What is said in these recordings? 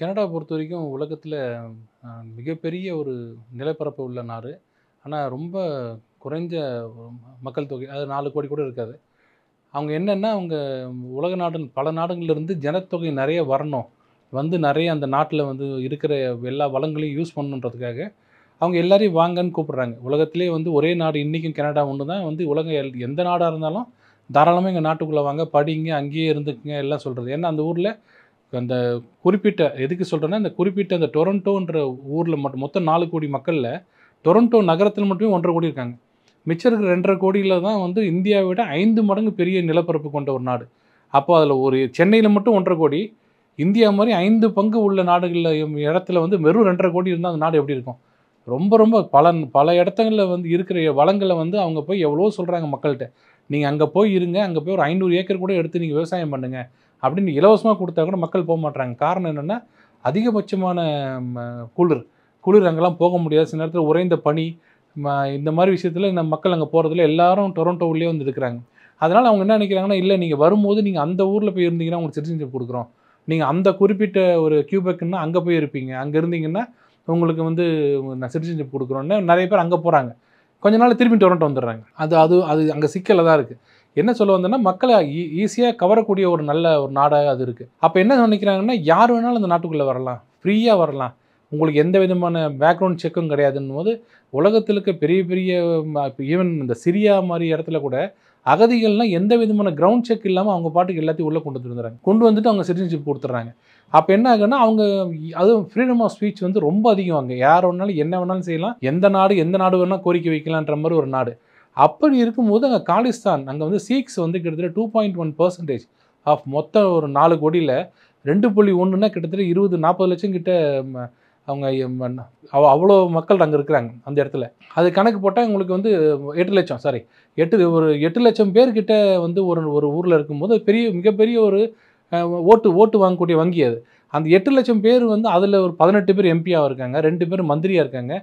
Canada பொறுத்த வரைக்கும் உலகத்தில் மிகப்பெரிய ஒரு நிலப்பரப்பு உள்ள நாடு ஆனால் ரொம்ப குறைஞ்ச மக்கள் தொகை அது நாலு கோடி கூட இருக்காது அவங்க என்னென்னா அவங்க உலக நாடு பல நாடுகள்லேருந்து ஜனத்தொகை நிறைய வரணும் வந்து நிறைய அந்த நாட்டில் வந்து இருக்கிற எல்லா வளங்களையும் யூஸ் பண்ணணுன்றதுக்காக அவங்க எல்லாரையும் வாங்கன்னு கூப்பிட்றாங்க உலகத்திலே வந்து ஒரே நாடு இன்றைக்கும் கனடா ஒன்று தான் வந்து எல் எந்த நாடாக இருந்தாலும் தாராளமாக எங்கள் நாட்டுக்குள்ளே வாங்க படிங்க அங்கேயே இருந்துக்குங்க எல்லாம் சொல்கிறது ஏன்னா அந்த ஊரில் அந்த குறிப்பிட்ட எதுக்கு சொல்கிறேன்னா இந்த குறிப்பிட்ட அந்த டொரண்டோன்ற ஊரில் மட்டும் மொத்தம் நாலு கோடி மக்களில் டொரண்டோ நகரத்தில் மட்டுமே ஒன்றரை கோடி இருக்காங்க மிச்சம் இருக்கிற ரெண்டரை கோடியில் தான் வந்து இந்தியாவை விட ஐந்து மடங்கு பெரிய நிலப்பரப்பு கொண்ட ஒரு நாடு அப்போ அதில் ஒரு சென்னையில் மட்டும் ஒன்றரை கோடி இந்தியா மாதிரி ஐந்து பங்கு உள்ள நாடுகளில் இடத்துல வந்து வெறும் ரெண்டரை கோடி இருந்தால் அந்த நாடு எப்படி இருக்கும் ரொம்ப ரொம்ப பல பல இடத்துங்களில் வந்து இருக்கிற வளங்களை வந்து அவங்க போய் எவ்வளோ சொல்கிறாங்க மக்கள்கிட்ட நீங்கள் அங்கே போய் இருங்க அங்கே போய் ஒரு ஐநூறு ஏக்கர் கூட எடுத்து நீங்கள் விவசாயம் பண்ணுங்கள் அப்படின்னு இலவசமாக கொடுத்தா கூட மக்கள் போக மாட்டாங்க காரணம் என்னென்னா அதிகபட்சமான குளிர் குளிர் அங்கெல்லாம் போக முடியாது சில நேரத்தில் உறைந்த பனி இந்த மாதிரி விஷயத்தில் இந்த மக்கள் அங்கே போகிறதுல எல்லாரும் உள்ளே வந்து இருக்கிறாங்க அதனால் அவங்க என்ன நினைக்கிறாங்கன்னா இல்லை நீங்கள் வரும்போது நீங்கள் அந்த ஊரில் போய் இருந்தீங்கன்னா உங்களுக்கு சிட்டிசன்ஷிப் கொடுக்குறோம் நீங்கள் அந்த குறிப்பிட்ட ஒரு கியூபெக்குன்னா அங்கே போய் இருப்பீங்க அங்கே இருந்தீங்கன்னா உங்களுக்கு வந்து நான் சிட்டிசன்ஷிப் கொடுக்குறோன்னு நிறைய பேர் அங்கே போகிறாங்க கொஞ்ச நாள் திரும்பி டொரண்டோ வந்துடுறாங்க அது அது அது அங்கே சிக்கலாக தான் இருக்குது என்ன சொல்ல வந்தோன்னா மக்களை ஈஸியாக கவரக்கூடிய ஒரு நல்ல ஒரு நாடாக அது இருக்குது அப்போ என்ன நினைக்கிறாங்கன்னா யார் வேணாலும் அந்த நாட்டுக்குள்ளே வரலாம் ஃப்ரீயாக வரலாம் உங்களுக்கு எந்த விதமான பேக்ரவுண்ட் செக்கும் கிடையாதுன்னும் போது உலகத்தில் இருக்க பெரிய பெரிய ஈவன் இந்த சிரியா மாதிரி இடத்துல கூட அகதிகள்லாம் எந்த விதமான கிரவுண்ட் செக் இல்லாமல் அவங்க பாட்டுக்கு எல்லாத்தையும் உள்ளே கொண்டு வந்துருந்துறாங்க கொண்டு வந்துட்டு அவங்க சிட்டிசன்ஷிப் கொடுத்துட்றாங்க அப்போ என்ன ஆகுன்னா அவங்க அதுவும் ஃப்ரீடம் ஆஃப் ஸ்பீச் வந்து ரொம்ப அதிகம் அங்கே யார் வேணாலும் என்ன வேணாலும் செய்யலாம் எந்த நாடு எந்த நாடு வேணால் கோரிக்கை வைக்கலான்ற மாதிரி ஒரு நாடு அப்படி இருக்கும்போது அங்கே காலிஸ்தான் அங்கே வந்து சீக்ஸ் வந்து கிட்டத்தட்ட two point one percentage of மொத்தம் ஒரு நாலு கோடியில் ரெண்டு புள்ளி ஒன்றுனா கிட்டத்தட்ட இருபது நாற்பது லட்சம் கிட்ட அவங்க அவ்வளோ மக்கள் அங்கே இருக்கிறாங்க அந்த இடத்துல அது கணக்கு போட்டால் உங்களுக்கு வந்து எட்டு லட்சம் சாரி எட்டு ஒரு எட்டு லட்சம் பேர்கிட்ட வந்து ஒரு ஒரு ஊரில் இருக்கும்போது பெரிய மிகப்பெரிய ஒரு ஓட்டு ஓட்டு வாங்கக்கூடிய வங்கி அது அந்த எட்டு லட்சம் பேர் வந்து அதில் ஒரு பதினெட்டு பேர் எம்பியாக இருக்காங்க ரெண்டு பேர் மந்திரியாக இருக்காங்க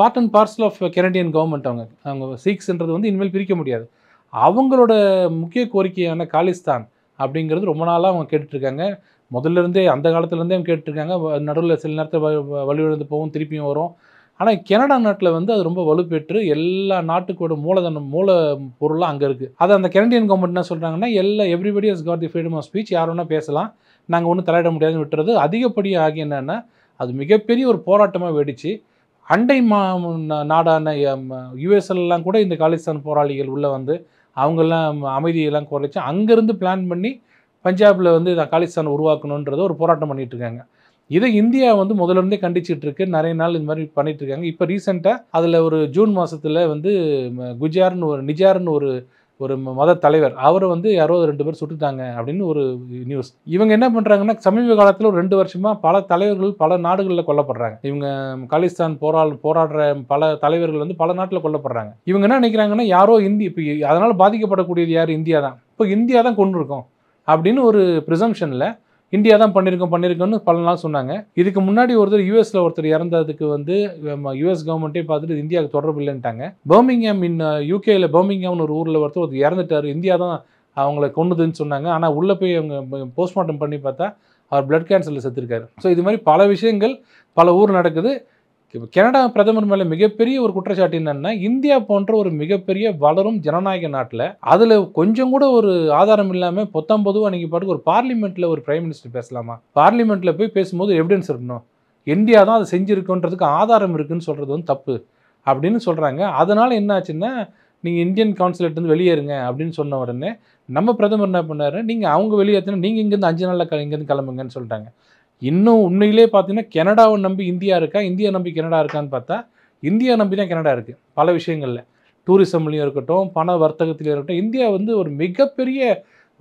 part and parcel of Canadian government அவங்க அவங்க சீக்ஸ்ன்றது வந்து இனிமேல் பிரிக்க முடியாது அவங்களோட முக்கிய கோரிக்கையான காலிஸ்தான் அப்படிங்கிறது ரொம்ப நாளாக அவங்க கேட்டுட்ருக்காங்க முதல்லேருந்தே அந்த காலத்துலேருந்தே அவங்க கேட்டுட்ருக்காங்க நடுவில் சில நேரத்தில் வலுவிழந்து போகும் திருப்பியும் வரும் ஆனால் கனடா நாட்டில் வந்து அது ரொம்ப வலுப்பெற்று எல்லா நாட்டுக்கோட மூலதனம் மூல பொருளாக அங்கே இருக்குது அதை அந்த கெனடியன் கவர்மெண்ட் என்ன சொல்கிறாங்கன்னா எல்லா everybody has got the freedom of speech யார் வேணால் பேசலாம் நாங்கள் ஒன்றும் தலையிட முடியாதுன்னு விட்டுறது அதிகப்படியாக ஆகி என்னென்னா அது மிகப்பெரிய ஒரு போராட்டமாக வெடிச்சு அண்டை மா நாடான யுஎஸ்எல்லாம் கூட இந்த காலிஸ்தான் போராளிகள் உள்ளே வந்து அவங்கெல்லாம் அமைதியெல்லாம் குறைச்சி அங்கேருந்து பிளான் பண்ணி பஞ்சாபில் வந்து இதை காலிஸ்தான் உருவாக்கணுன்றத ஒரு போராட்டம் பண்ணிகிட்டு இருக்காங்க இதை இந்தியா வந்து முதலிருந்தே கண்டிச்சுட்டு இருக்கு நிறைய நாள் இந்த மாதிரி பண்ணிட்டு இருக்காங்க இப்போ ரீசெண்டாக அதில் ஒரு ஜூன் மாதத்தில் வந்து குஜார்னு ஒரு நிஜார்னு ஒரு ஒரு மத தலைவர் அவர் வந்து யாரோ ரெண்டு பேர் சுட்டுட்டாங்க அப்படின்னு ஒரு நியூஸ் இவங்க என்ன பண்ணுறாங்கன்னா சமீப காலத்தில் ஒரு ரெண்டு வருஷமாக பல தலைவர்கள் பல நாடுகளில் கொல்லப்படுறாங்க இவங்க காலிஸ்தான் போரா போராடுற பல தலைவர்கள் வந்து பல நாட்டில் கொல்லப்படுறாங்க இவங்க என்ன நினைக்கிறாங்கன்னா யாரோ இந்தி இப்போ அதனால் பாதிக்கப்படக்கூடியது யார் இந்தியா தான் இப்போ இந்தியா தான் கொண்டு இருக்கோம் அப்படின்னு ஒரு ப்ரிசம்ஷனில் இந்தியா தான் பண்ணியிருக்கோம் பண்ணியிருக்கோம்னு பல நாள் சொன்னாங்க இதுக்கு முன்னாடி ஒருத்தர் யூஎஸ்ல ஒருத்தர் இறந்ததுக்கு வந்து யூஎஸ் கவர்மெண்ட்டே பார்த்துட்டு இந்தியாவுக்கு தொடர்பு இல்லைன்ட்டாங்க பர்மிங்ஹாம் இன் யூகேயில் பர்மிங்ஹாம்னு ஒரு ஊரில் ஒருத்தர் ஒருத்தர் இறந்துட்டார் இந்தியா தான் அவங்கள கொண்டுதுன்னு சொன்னாங்க ஆனால் உள்ளே போய் அவங்க போஸ்ட்மார்ட்டம் பண்ணி பார்த்தா அவர் பிளட் கேன்சரில் செத்துருக்காரு ஸோ இது மாதிரி பல விஷயங்கள் பல ஊர் நடக்குது இப்போ கனடா பிரதமர் மேலே மிகப்பெரிய ஒரு குற்றச்சாட்டு என்னன்னா இந்தியா போன்ற ஒரு மிகப்பெரிய வளரும் ஜனநாயக நாட்டில் அதில் கொஞ்சம் கூட ஒரு ஆதாரம் இல்லாமல் பொத்தம் பொதுவாக நீங்கள் பாட்டுக்கு ஒரு பார்லிமெண்ட்டில் ஒரு பிரைம் மினிஸ்டர் பேசலாமா பார்லிமெண்ட்டில் போய் பேசும்போது எவிடன்ஸ் இருக்கணும் இந்தியா தான் அதை செஞ்சுருக்குன்றதுக்கு ஆதாரம் இருக்குதுன்னு சொல்கிறது வந்து தப்பு அப்படின்னு சொல்கிறாங்க அதனால் என்ன ஆச்சுன்னா நீங்கள் இந்தியன் கான்சுலேட்லேருந்து வெளியேறுங்க அப்படின்னு சொன்ன உடனே நம்ம பிரதமர் என்ன பண்ணார் நீங்கள் அவங்க வெளியேற்றினா நீங்கள் இங்கேருந்து அஞ்சு நாளில் இங்கேருந்து கிளம்புங்கன்னு சொல்லிட்டாங்க இன்னும் உண்மையிலே பார்த்தீங்கன்னா கனடாவை நம்பி இந்தியா இருக்கா இந்தியா நம்பி கனடா இருக்கான்னு பார்த்தா இந்தியா நம்பி தான் கனடா இருக்குது பல விஷயங்களில் டூரிசம்லேயும் இருக்கட்டும் பண வர்த்தகத்துலேயும் இருக்கட்டும் இந்தியா வந்து ஒரு மிகப்பெரிய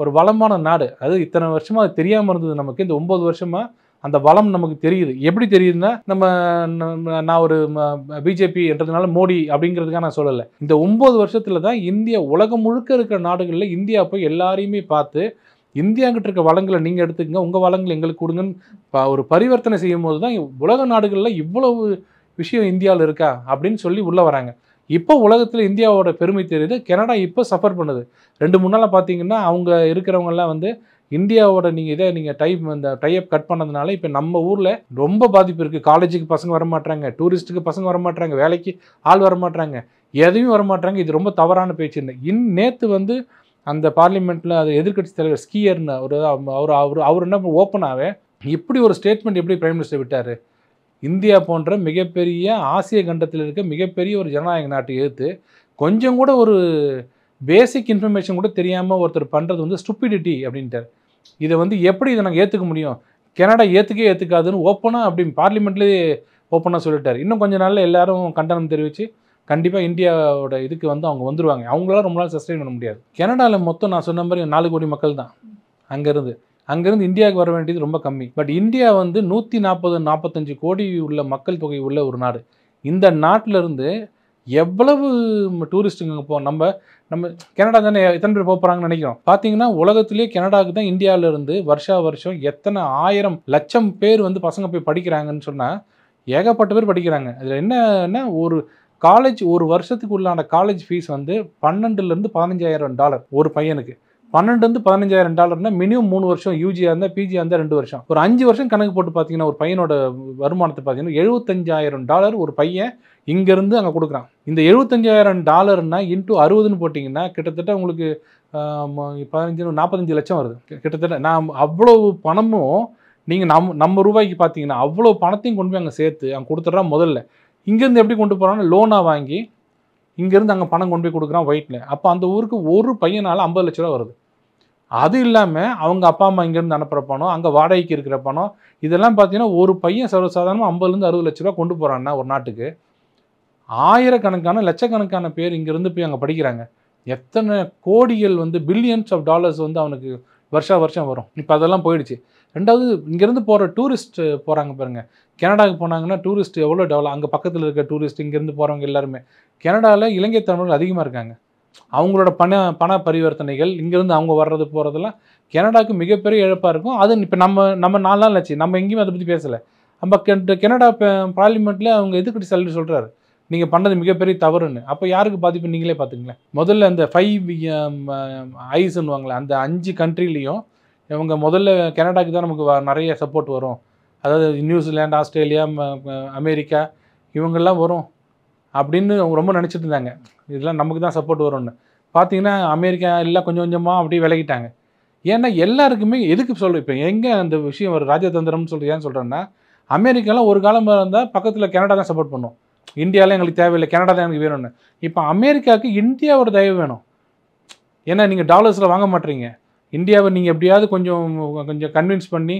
ஒரு வளமான நாடு அது இத்தனை வருஷமாக அது தெரியாமல் இருந்தது நமக்கு இந்த ஒம்பது வருஷமாக அந்த வளம் நமக்கு தெரியுது எப்படி தெரியுதுன்னா நம்ம நான் ஒரு பிஜேபி என்றதுனால மோடி அப்படிங்கிறதுக்காக நான் சொல்லலை இந்த ஒம்பது வருஷத்தில் தான் இந்தியா உலகம் முழுக்க இருக்கிற நாடுகளில் இந்தியா போய் எல்லாரையுமே பார்த்து இந்தியாங்கிட்ட இருக்க வளங்களை நீங்கள் எடுத்துக்கங்க உங்கள் வளங்கள் எங்களுக்கு கொடுங்கன்னு ஒரு பரிவர்த்தனை செய்யும் போது தான் உலக நாடுகளில் இவ்வளவு விஷயம் இந்தியாவில் இருக்கா அப்படின்னு சொல்லி உள்ளே வராங்க இப்போ உலகத்தில் இந்தியாவோட பெருமை தெரியுது கனடா இப்போ சஃபர் பண்ணுது ரெண்டு மூணு நாளாக பார்த்தீங்கன்னா அவங்க இருக்கிறவங்கெல்லாம் வந்து இந்தியாவோட நீங்கள் இதை நீங்கள் டைப் இந்த டைப் கட் பண்ணதுனால இப்போ நம்ம ஊரில் ரொம்ப பாதிப்பு இருக்குது காலேஜுக்கு பசங்க வரமாட்டாங்க டூரிஸ்ட்டுக்கு பசங்க வரமாட்டாங்க வேலைக்கு ஆள் வரமாட்டாங்க வர வரமாட்டாங்க இது ரொம்ப தவறான பேச்சு இன் நேற்று வந்து அந்த பார்லிமெண்ட்டில் அது எதிர்கட்சி தலைவர் ஸ்கீயர்னு ஒரு அவர் அவர் அவர் என்ன ஓப்பனாகவே இப்படி ஒரு ஸ்டேட்மெண்ட் எப்படி பிரைம் மினிஸ்டர் விட்டார் இந்தியா போன்ற மிகப்பெரிய ஆசிய கண்டத்தில் இருக்க மிகப்பெரிய ஒரு ஜனநாயக நாட்டை எடுத்து கொஞ்சம் கூட ஒரு பேசிக் இன்ஃபர்மேஷன் கூட தெரியாமல் ஒருத்தர் பண்ணுறது வந்து ஸ்டூப்பிடிட்டி அப்படின்ட்டார் இதை வந்து எப்படி இதை நாங்கள் ஏற்றுக்க முடியும் கனடா ஏற்றுக்கே ஏற்றுக்காதுன்னு ஓப்பனாக அப்படி பார்லிமெண்ட்லேயே ஓப்பனாக சொல்லிட்டார் இன்னும் கொஞ்ச நாளில் எல்லாரும் கண்டனம் தெரிவித்து கண்டிப்பாக இந்தியாவோட இதுக்கு வந்து அவங்க வந்துடுவாங்க அவங்களால ரொம்ப நாள் சஸ்டெயின் பண்ண முடியாது கனடாவில் மொத்தம் நான் சொன்ன மாதிரி நாலு கோடி மக்கள் தான் அங்கேருந்து அங்கேருந்து இந்தியாவுக்கு வர வேண்டியது ரொம்ப கம்மி பட் இந்தியா வந்து நூற்றி நாற்பது நாற்பத்தஞ்சு கோடி உள்ள மக்கள் தொகை உள்ள ஒரு நாடு இந்த நாட்டிலேருந்து எவ்வளவு டூரிஸ்ட்டுங்க இப்போ நம்ம நம்ம கனடா தானே எத்தனை பேர் போகிறாங்கன்னு நினைக்கிறோம் பார்த்தீங்கன்னா உலகத்துலேயே கனடாவுக்கு தான் இந்தியாவிலேருந்து வருஷா வருஷம் எத்தனை ஆயிரம் லட்சம் பேர் வந்து பசங்க போய் படிக்கிறாங்கன்னு சொன்னால் ஏகப்பட்ட பேர் படிக்கிறாங்க அதில் என்னன்னா ஒரு காலேஜ் ஒரு வருஷத்துக்கு உள்ளான காலேஜ் ஃபீஸ் வந்து பன்னெண்டுலேருந்து பதினஞ்சாயிரம் டாலர் ஒரு பையனுக்கு பன்னெண்டுலேருந்து பதினஞ்சாயிரம் டாலர்னா மினிமம் மூணு வருஷம் யூஜியாக இருந்தால் பிஜியாக இருந்தால் ரெண்டு வருஷம் ஒரு அஞ்சு வருஷம் கணக்கு போட்டு பார்த்தீங்கன்னா ஒரு பையனோட வருமானத்தை பார்த்தீங்கன்னா எழுபத்தஞ்சாயிரம் டாலர் ஒரு பையன் இங்கேருந்து அங்கே கொடுக்குறான் இந்த எழுபத்தஞ்சாயிரம் டாலர்னால் இன்ட்டு அறுபதுன்னு போட்டிங்கன்னா கிட்டத்தட்ட உங்களுக்கு பதினஞ்சு நாற்பத்தஞ்சு லட்சம் வருது கிட்டத்தட்ட நான் அவ்வளோ பணமும் நீங்கள் நம் நம்ம ரூபாய்க்கு பார்த்தீங்கன்னா அவ்வளோ பணத்தையும் கொண்டு போய் அங்கே சேர்த்து அங்கே கொடுத்துட்றா முதல்ல இங்கேருந்து எப்படி கொண்டு போகிறான்னு லோனாக வாங்கி இங்கேருந்து அங்கே பணம் கொண்டு போய் கொடுக்குறான் ஒயிட்டில் அப்போ அந்த ஊருக்கு ஒரு பையனால் ஐம்பது லட்ச ரூபா வருது அது இல்லாமல் அவங்க அப்பா அம்மா இங்கேருந்து அனுப்புகிற பணம் அங்கே வாடகைக்கு இருக்கிற பணம் இதெல்லாம் பார்த்தீங்கன்னா ஒரு பையன் சர்வசாதாரணமாக ஐம்பதுலேருந்து அறுபது லட்ச ரூபா கொண்டு போகிறான்னா ஒரு நாட்டுக்கு ஆயிரக்கணக்கான லட்சக்கணக்கான பேர் இங்கேருந்து போய் அங்கே படிக்கிறாங்க எத்தனை கோடிகள் வந்து பில்லியன்ஸ் ஆஃப் டாலர்ஸ் வந்து அவனுக்கு வருஷா வருஷம் வரும் இப்போ அதெல்லாம் போயிடுச்சு ரெண்டாவது இங்கேருந்து போகிற டூரிஸ்ட்டு போகிறாங்க பாருங்கள் கனடாவுக்கு போனாங்கன்னா டூரிஸ்ட் எவ்வளோ டெவலப் அங்கே பக்கத்தில் இருக்க டூரிஸ்ட் இங்கேருந்து போகிறவங்க எல்லாருமே கனடாவில் இலங்கை தமிழர்கள் அதிகமாக இருக்காங்க அவங்களோட பண பண பரிவர்த்தனைகள் இங்கேருந்து அவங்க வர்றது போகிறதெல்லாம் கனடாவுக்கு மிகப்பெரிய இழப்பாக இருக்கும் அது இப்போ நம்ம நம்ம நாலு நாள் ஆச்சு நம்ம எங்கேயுமே அதை பற்றி பேசலை நம்ம கனடா பார்லிமெண்ட்டில் அவங்க எதுக்கிட்டு சல்ரி சொல்கிறாரு நீங்கள் பண்ணது மிகப்பெரிய தவறுன்னு அப்போ யாருக்கு பாதிப்பு நீங்களே பார்த்துங்களேன் முதல்ல அந்த ஃபைவ் um, um, வாங்களேன் அந்த அஞ்சு கண்ட்ரிலையும் இவங்க முதல்ல கனடாக்கு தான் நமக்கு நிறைய சப்போர்ட் வரும் அதாவது நியூசிலாந்து ஆஸ்திரேலியா அமெரிக்கா இவங்கெல்லாம் வரும் அப்படின்னு அவங்க ரொம்ப நினச்சிட்டு இருந்தாங்க இதெல்லாம் நமக்கு தான் சப்போர்ட் வரும்னு பார்த்தீங்கன்னா அமெரிக்கா எல்லாம் கொஞ்சம் கொஞ்சமாக அப்படியே விலகிட்டாங்க ஏன்னா எல்லாருக்குமே எதுக்கு சொல்ல இப்போ எங்கே அந்த விஷயம் ஒரு ராஜதந்திரம்னு சொல்லி ஏன் சொல்கிறேன்னா அமெரிக்காலாம் ஒரு காலம் இருந்தால் பக்கத்தில் கனடா தான் சப்போர்ட் பண்ணும் இந்தியாவில் எங்களுக்கு தேவையில்லை கனடா தான் எனக்கு வேணும்னு இப்போ அமெரிக்காவுக்கு இந்தியா ஒரு தயவு வேணும் ஏன்னா நீங்கள் டாலர்ஸில் வாங்க மாட்டீங்க இந்தியாவை நீங்கள் எப்படியாவது கொஞ்சம் கொஞ்சம் கன்வின்ஸ் பண்ணி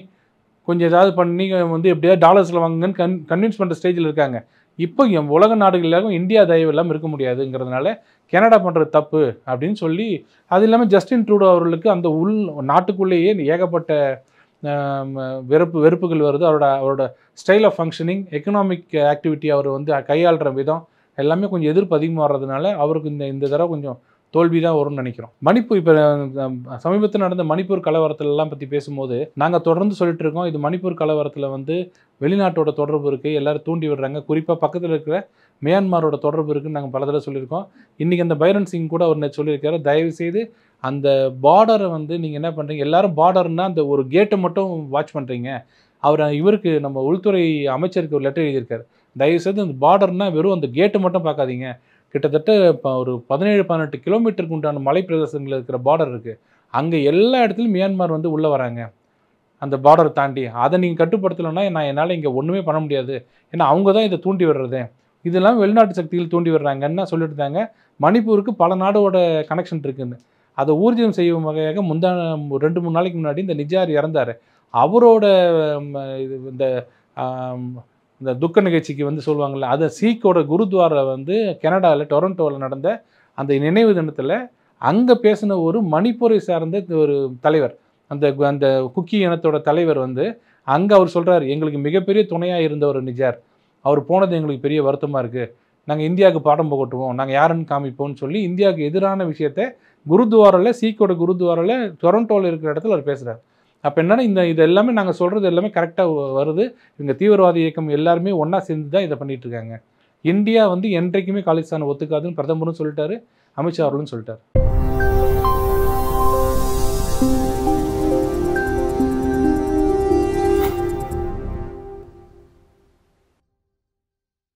கொஞ்சம் ஏதாவது பண்ணி வந்து எப்படியாவது டாலர்ஸில் வாங்குங்கன்னு கன் கன்வின்ஸ் பண்ணுற ஸ்டேஜில் இருக்காங்க இப்போ உலக நாடுகள் எல்லாருக்கும் இந்தியா தயவு இல்லாமல் இருக்க முடியாதுங்கிறதுனால கனடா பண்ணுறது தப்பு அப்படின்னு சொல்லி அது இல்லாமல் ஜஸ்டின் ட்ரூடோ அவர்களுக்கு அந்த உள் நாட்டுக்குள்ளேயே ஏகப்பட்ட வெறுப்பு வெறுப்புகள் வருது அவரோட அவரோட style of functioning economic activity அவர் வந்து கையாளுற விதம் எல்லாமே கொஞ்சம் எதிர்ப்பு அதிகமாக வர்றதுனால அவருக்கு இந்த இந்த தடவை கொஞ்சம் தோல்வி தான் வரும்னு நினைக்கிறோம் மணிப்பூர் இப்போ சமீபத்தில் நடந்த மணிப்பூர் கலவரத்திலலாம் பற்றி பேசும்போது நாங்கள் தொடர்ந்து சொல்லிட்டு இருக்கோம் இது மணிப்பூர் கலவரத்தில் வந்து வெளிநாட்டோட தொடர்பு இருக்குது எல்லோரும் தூண்டி விடுறாங்க குறிப்பாக பக்கத்தில் இருக்கிற மியான்மாரோட தொடர்பு இருக்குன்னு நாங்கள் பல தடவை சொல்லியிருக்கோம் இன்றைக்கி அந்த பைரன் சிங் கூட அவர் சொல்லியிருக்காரு தயவு செய்து அந்த பார்டரை வந்து நீங்கள் என்ன பண்ணுறீங்க எல்லாரும் பார்டர்னால் அந்த ஒரு கேட்டை மட்டும் வாட்ச் பண்ணுறீங்க அவர் இவருக்கு நம்ம உள்துறை அமைச்சருக்கு ஒரு லெட்டர் எழுதியிருக்காரு தயவுசெய்து அந்த பார்டர்னால் வெறும் அந்த கேட்டு மட்டும் பார்க்காதீங்க கிட்டத்தட்ட இப்போ ஒரு பதினேழு பதினெட்டு கிலோமீட்டருக்கு உண்டான மலை பிரதேசங்களில் இருக்கிற பார்டர் இருக்குது அங்கே எல்லா இடத்துலையும் மியான்மார் வந்து உள்ளே வராங்க அந்த பார்டர் தாண்டி அதை நீங்கள் கட்டுப்படுத்தலைன்னா நான் என்னால் இங்கே ஒன்றுமே பண்ண முடியாது ஏன்னா அவங்க தான் இதை தூண்டி விடுறது இதெல்லாம் வெளிநாட்டு சக்திகள் தூண்டி விடுறாங்கன்னு சொல்லிட்டு இருந்தாங்க மணிப்பூருக்கு பல நாடோட கனெக்ஷன் இருக்குதுன்னு அதை ஊர்ஜிதம் செய்யும் வகையாக முந்தா ரெண்டு மூணு நாளைக்கு முன்னாடி இந்த நிஜார் இறந்தார் அவரோட இந்த இந்த துக்க நிகழ்ச்சிக்கு வந்து சொல்லுவாங்கள்ல அதை சீக்கோட குருத்வார வந்து கனடாவில் டொரண்டோவில் நடந்த அந்த நினைவு தினத்தில் அங்கே பேசின ஒரு மணிப்பூரை சார்ந்த ஒரு தலைவர் அந்த அந்த குக்கி இனத்தோட தலைவர் வந்து அங்கே அவர் சொல்கிறார் எங்களுக்கு மிகப்பெரிய துணையாக இருந்த ஒரு நிஜார் அவர் போனது எங்களுக்கு பெரிய வருத்தமாக இருக்குது நாங்கள் இந்தியாவுக்கு பாடம் போகட்டுவோம் நாங்கள் யாருன்னு காமிப்போம்னு சொல்லி இந்தியாவுக்கு எதிரான விஷயத்தை குருத்வாரில் சீக்கோட குருத்வாரில் டொரண்டோவில் இருக்கிற இடத்துல அவர் பேசுகிறார் அப்போ என்னென்னா இந்த இது எல்லாமே நாங்கள் சொல்கிறது எல்லாமே கரெக்டாக வருது இவங்க தீவிரவாத இயக்கம் எல்லாருமே ஒன்றா சேர்ந்து தான் இதை பண்ணிகிட்டு இருக்காங்க இந்தியா வந்து என்றைக்குமே காலிஸ்தானை ஒத்துக்காதுன்னு பிரதமரும் சொல்லிட்டாரு அமித்ஷா அவர்களும் சொல்லிட்டார்